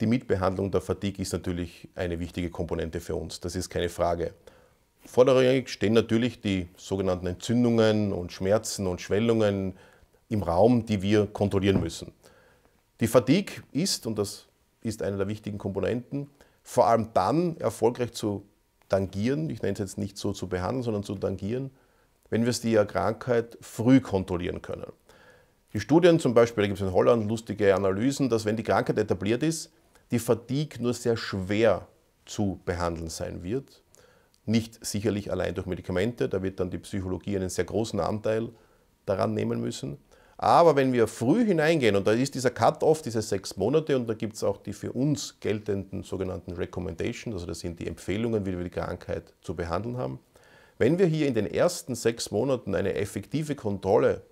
Die Mitbehandlung der Fatigue ist natürlich eine wichtige Komponente für uns, das ist keine Frage. Vorderrangig stehen natürlich die sogenannten Entzündungen und Schmerzen und Schwellungen im Raum, die wir kontrollieren müssen. Die Fatigue ist, und das ist eine der wichtigen Komponenten, vor allem dann erfolgreich zu tangieren, ich nenne es jetzt nicht so zu behandeln, sondern zu tangieren, wenn wir es die Krankheit früh kontrollieren können. Die Studien zum Beispiel, da gibt es in Holland lustige Analysen, dass wenn die Krankheit etabliert ist, die Fatigue nur sehr schwer zu behandeln sein wird. Nicht sicherlich allein durch Medikamente, da wird dann die Psychologie einen sehr großen Anteil daran nehmen müssen. Aber wenn wir früh hineingehen, und da ist dieser Cut-off, diese sechs Monate, und da gibt es auch die für uns geltenden sogenannten Recommendations, also das sind die Empfehlungen, wie wir die Krankheit zu behandeln haben. Wenn wir hier in den ersten sechs Monaten eine effektive Kontrolle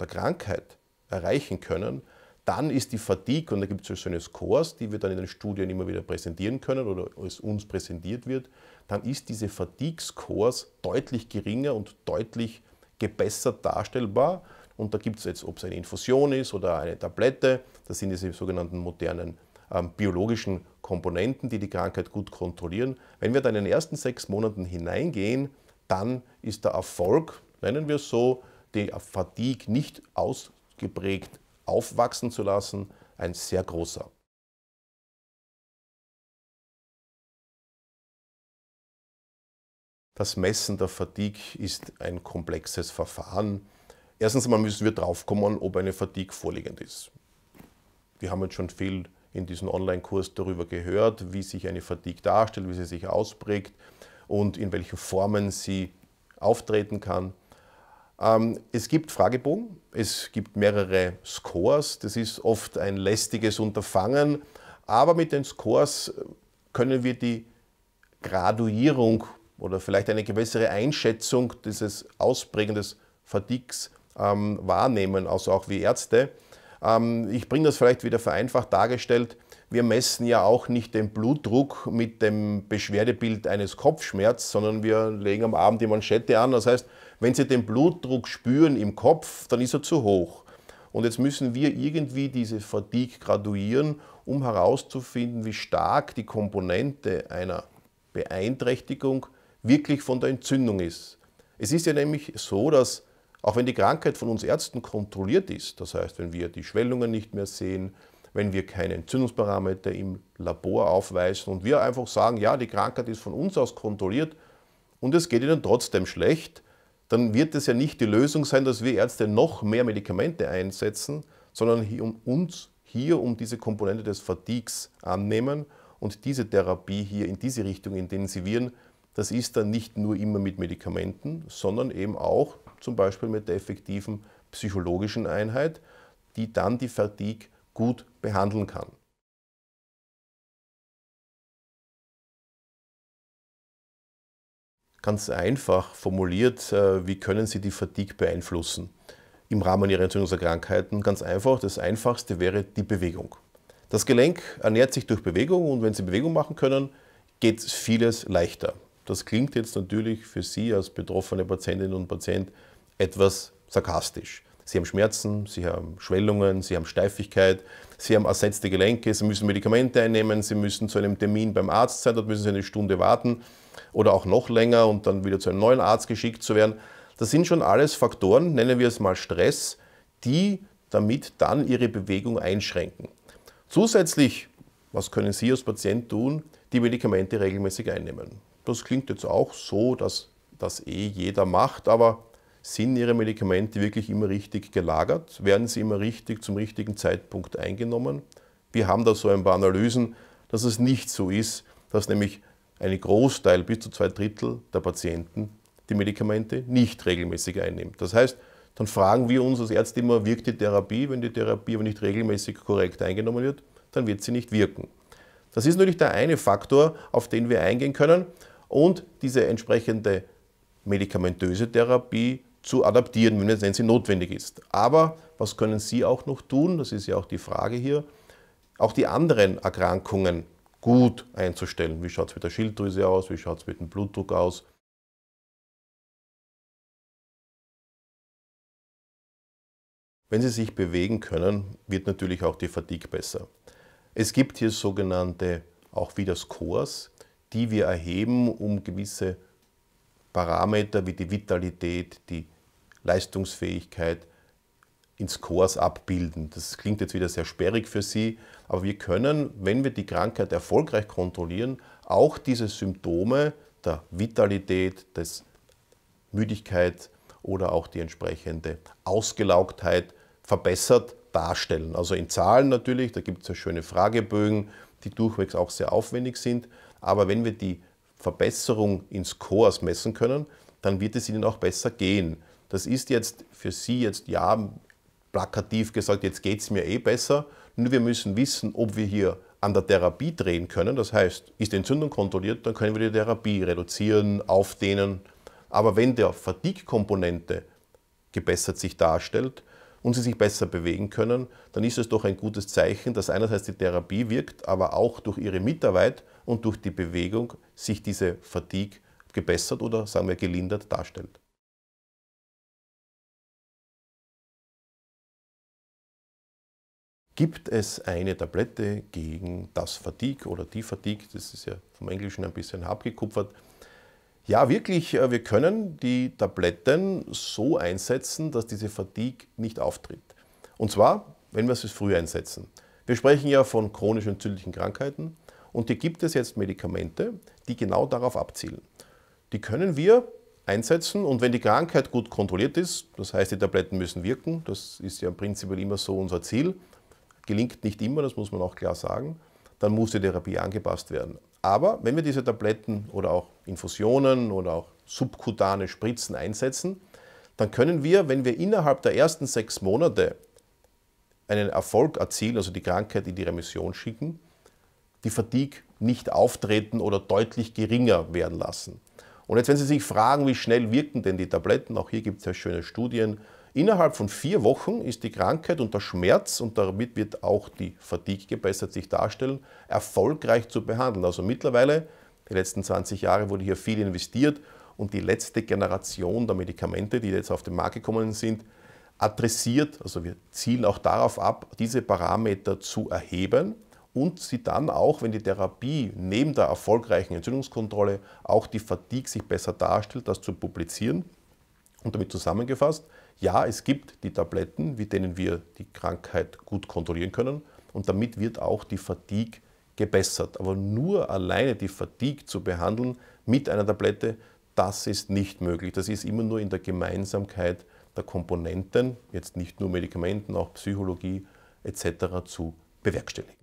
der Krankheit erreichen können, dann ist die Fatigue, und da gibt es so schöne Scores, die wir dann in den Studien immer wieder präsentieren können oder es uns präsentiert wird, dann ist diese Fatigue-Scores deutlich geringer und deutlich gebessert darstellbar. Und da gibt es jetzt, ob es eine Infusion ist oder eine Tablette, das sind diese sogenannten modernen ähm, biologischen Komponenten, die die Krankheit gut kontrollieren. Wenn wir dann in den ersten sechs Monaten hineingehen, dann ist der Erfolg, nennen wir es so, die Fatigue nicht ausgeprägt aufwachsen zu lassen, ein sehr großer. Das Messen der Fatigue ist ein komplexes Verfahren. Erstens mal müssen wir draufkommen, ob eine Fatigue vorliegend ist. Wir haben jetzt schon viel in diesem Online-Kurs darüber gehört, wie sich eine Fatigue darstellt, wie sie sich ausprägt und in welchen Formen sie auftreten kann. Ähm, es gibt Fragebogen, es gibt mehrere Scores, das ist oft ein lästiges Unterfangen, aber mit den Scores äh, können wir die Graduierung oder vielleicht eine gewissere Einschätzung dieses Ausprägen des Verdicks ähm, wahrnehmen, also auch wie Ärzte. Ähm, ich bringe das vielleicht wieder vereinfacht dargestellt. Wir messen ja auch nicht den Blutdruck mit dem Beschwerdebild eines Kopfschmerz, sondern wir legen am Abend die Manschette an. Das heißt, wenn Sie den Blutdruck spüren im Kopf, dann ist er zu hoch. Und jetzt müssen wir irgendwie diese Fatigue graduieren, um herauszufinden, wie stark die Komponente einer Beeinträchtigung wirklich von der Entzündung ist. Es ist ja nämlich so, dass auch wenn die Krankheit von uns Ärzten kontrolliert ist, das heißt, wenn wir die Schwellungen nicht mehr sehen, wenn wir keine Entzündungsparameter im Labor aufweisen und wir einfach sagen, ja, die Krankheit ist von uns aus kontrolliert und es geht ihnen trotzdem schlecht, dann wird es ja nicht die Lösung sein, dass wir Ärzte noch mehr Medikamente einsetzen, sondern hier um uns hier um diese Komponente des Fatigues annehmen und diese Therapie hier in diese Richtung intensivieren. Das ist dann nicht nur immer mit Medikamenten, sondern eben auch zum Beispiel mit der effektiven psychologischen Einheit, die dann die Fatigue gut behandeln kann. Ganz einfach formuliert, äh, wie können Sie die Fatigue beeinflussen? Im Rahmen Ihrer Entzündungserkrankheiten ganz einfach, das Einfachste wäre die Bewegung. Das Gelenk ernährt sich durch Bewegung und wenn Sie Bewegung machen können, geht vieles leichter. Das klingt jetzt natürlich für Sie als betroffene Patientinnen und Patient etwas sarkastisch. Sie haben Schmerzen, Sie haben Schwellungen, Sie haben Steifigkeit, Sie haben ersetzte Gelenke, Sie müssen Medikamente einnehmen, Sie müssen zu einem Termin beim Arzt sein, dort müssen Sie eine Stunde warten oder auch noch länger und dann wieder zu einem neuen Arzt geschickt zu werden. Das sind schon alles Faktoren, nennen wir es mal Stress, die damit dann Ihre Bewegung einschränken. Zusätzlich, was können Sie als Patient tun? Die Medikamente regelmäßig einnehmen. Das klingt jetzt auch so, dass das eh jeder macht, aber sind Ihre Medikamente wirklich immer richtig gelagert? Werden sie immer richtig zum richtigen Zeitpunkt eingenommen? Wir haben da so ein paar Analysen, dass es nicht so ist, dass nämlich ein Großteil bis zu zwei Drittel der Patienten die Medikamente nicht regelmäßig einnimmt. Das heißt, dann fragen wir uns als Ärzte immer, wirkt die Therapie? Wenn die Therapie aber nicht regelmäßig korrekt eingenommen wird, dann wird sie nicht wirken. Das ist natürlich der eine Faktor, auf den wir eingehen können. Und diese entsprechende medikamentöse Therapie zu adaptieren, wenn sie notwendig ist. Aber was können Sie auch noch tun? Das ist ja auch die Frage hier, auch die anderen Erkrankungen gut einzustellen. Wie schaut es mit der Schilddrüse aus? Wie schaut es mit dem Blutdruck aus? Wenn Sie sich bewegen können, wird natürlich auch die Fatigue besser. Es gibt hier sogenannte, auch wieder Scores, die wir erheben, um gewisse Parameter wie die Vitalität, die Leistungsfähigkeit in Scores abbilden. Das klingt jetzt wieder sehr sperrig für Sie, aber wir können, wenn wir die Krankheit erfolgreich kontrollieren, auch diese Symptome der Vitalität, des Müdigkeit oder auch die entsprechende Ausgelaugtheit verbessert darstellen. Also in Zahlen natürlich, da gibt es ja schöne Fragebögen, die durchwegs auch sehr aufwendig sind. Aber wenn wir die Verbesserung in Scores messen können, dann wird es Ihnen auch besser gehen. Das ist jetzt für Sie jetzt, ja, plakativ gesagt, jetzt geht es mir eh besser. Nur wir müssen wissen, ob wir hier an der Therapie drehen können. Das heißt, ist die Entzündung kontrolliert, dann können wir die Therapie reduzieren, aufdehnen. Aber wenn der Fatigue-Komponente gebessert sich darstellt und sie sich besser bewegen können, dann ist es doch ein gutes Zeichen, dass einerseits die Therapie wirkt, aber auch durch ihre Mitarbeit und durch die Bewegung sich diese Fatigue gebessert oder sagen wir gelindert darstellt. Gibt es eine Tablette gegen das Fatigue oder die Fatigue? Das ist ja vom Englischen ein bisschen abgekupfert. Ja, wirklich, äh, wir können die Tabletten so einsetzen, dass diese Fatigue nicht auftritt. Und zwar, wenn wir es früh einsetzen. Wir sprechen ja von chronischen entzündlichen Krankheiten und hier gibt es jetzt Medikamente, die genau darauf abzielen. Die können wir einsetzen und wenn die Krankheit gut kontrolliert ist, das heißt, die Tabletten müssen wirken, das ist ja im Prinzip immer so unser Ziel, gelingt nicht immer, das muss man auch klar sagen, dann muss die Therapie angepasst werden. Aber wenn wir diese Tabletten oder auch Infusionen oder auch subkutane Spritzen einsetzen, dann können wir, wenn wir innerhalb der ersten sechs Monate einen Erfolg erzielen, also die Krankheit in die Remission schicken, die Fatigue nicht auftreten oder deutlich geringer werden lassen. Und jetzt, wenn Sie sich fragen, wie schnell wirken denn die Tabletten, auch hier gibt es ja schöne Studien, innerhalb von vier Wochen ist die Krankheit und der Schmerz, und damit wird auch die Fatigue gebessert sich darstellen, erfolgreich zu behandeln. Also mittlerweile, die letzten 20 Jahre wurde hier viel investiert und die letzte Generation der Medikamente, die jetzt auf den Markt gekommen sind, adressiert, also wir zielen auch darauf ab, diese Parameter zu erheben und sie dann auch, wenn die Therapie neben der erfolgreichen Entzündungskontrolle auch die Fatigue sich besser darstellt, das zu publizieren. Und damit zusammengefasst, ja, es gibt die Tabletten, mit denen wir die Krankheit gut kontrollieren können und damit wird auch die Fatigue gebessert. Aber nur alleine die Fatigue zu behandeln mit einer Tablette, das ist nicht möglich. Das ist immer nur in der Gemeinsamkeit der Komponenten, jetzt nicht nur Medikamenten, auch Psychologie etc. zu bewerkstelligen.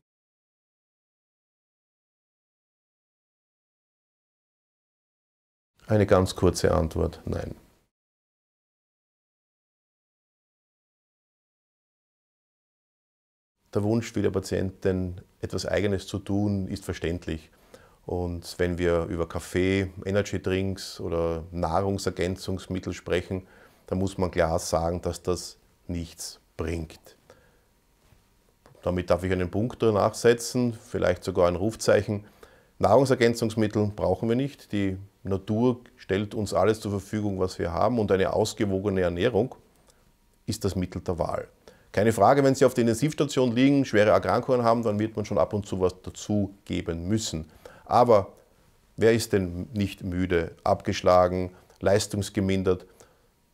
Eine ganz kurze Antwort, nein. Der Wunsch vieler Patienten, etwas Eigenes zu tun, ist verständlich. Und wenn wir über Kaffee, Energydrinks oder Nahrungsergänzungsmittel sprechen, dann muss man klar sagen, dass das nichts bringt. Damit darf ich einen Punkt danach setzen, vielleicht sogar ein Rufzeichen. Nahrungsergänzungsmittel brauchen wir nicht. Die Natur stellt uns alles zur Verfügung, was wir haben und eine ausgewogene Ernährung ist das Mittel der Wahl. Keine Frage, wenn Sie auf der Intensivstation liegen, schwere Erkrankungen haben, dann wird man schon ab und zu was dazugeben müssen. Aber wer ist denn nicht müde, abgeschlagen, leistungsgemindert?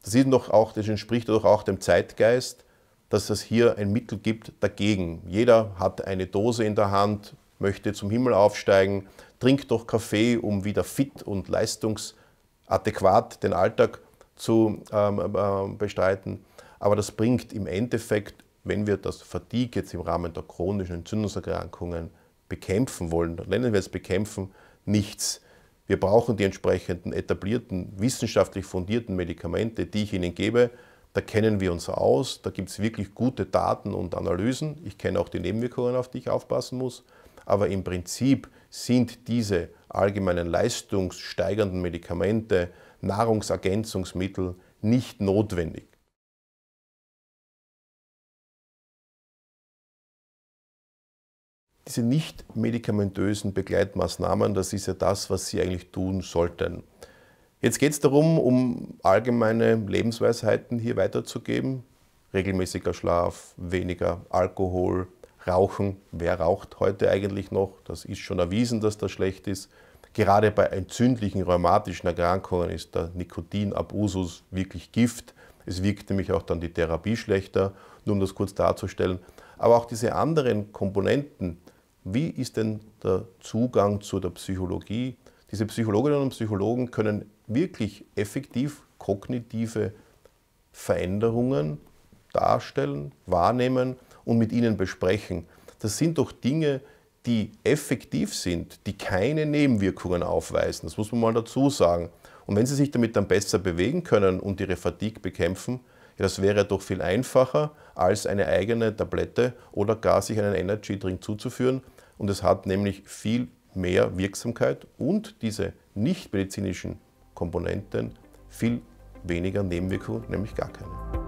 Das, ist doch auch, das entspricht doch auch dem Zeitgeist, dass es hier ein Mittel gibt dagegen. Jeder hat eine Dose in der Hand, möchte zum Himmel aufsteigen, Trink doch Kaffee, um wieder fit und leistungsadäquat den Alltag zu ähm, ähm, ähm, bestreiten. Aber das bringt im Endeffekt, wenn wir das Fatigue jetzt im Rahmen der chronischen Entzündungserkrankungen bekämpfen wollen, nennen wir es bekämpfen, nichts. Wir brauchen die entsprechenden etablierten, wissenschaftlich fundierten Medikamente, die ich Ihnen gebe. Da kennen wir uns aus, da gibt es wirklich gute Daten und Analysen. Ich kenne auch die Nebenwirkungen, auf die ich aufpassen muss. Aber im Prinzip sind diese allgemeinen leistungssteigernden Medikamente, Nahrungsergänzungsmittel nicht notwendig. Diese nicht medikamentösen Begleitmaßnahmen, das ist ja das, was Sie eigentlich tun sollten. Jetzt geht es darum, um allgemeine Lebensweisheiten hier weiterzugeben. Regelmäßiger Schlaf, weniger Alkohol, Rauchen, wer raucht heute eigentlich noch? Das ist schon erwiesen, dass das schlecht ist. Gerade bei entzündlichen rheumatischen Erkrankungen ist der Nikotinabusus wirklich Gift. Es wirkt nämlich auch dann die Therapie schlechter, nur um das kurz darzustellen. Aber auch diese anderen Komponenten, wie ist denn der Zugang zu der Psychologie? Diese Psychologinnen und Psychologen können wirklich effektiv kognitive Veränderungen darstellen, wahrnehmen und mit ihnen besprechen. Das sind doch Dinge, die effektiv sind, die keine Nebenwirkungen aufweisen. Das muss man mal dazu sagen. Und wenn sie sich damit dann besser bewegen können und ihre Fatigue bekämpfen, ja, das wäre doch viel einfacher, als eine eigene Tablette oder gar sich einen Energy Drink zuzuführen. Und es hat nämlich viel mehr Wirksamkeit und diese nichtmedizinischen Komponenten viel weniger Nebenwirkungen, nämlich gar keine.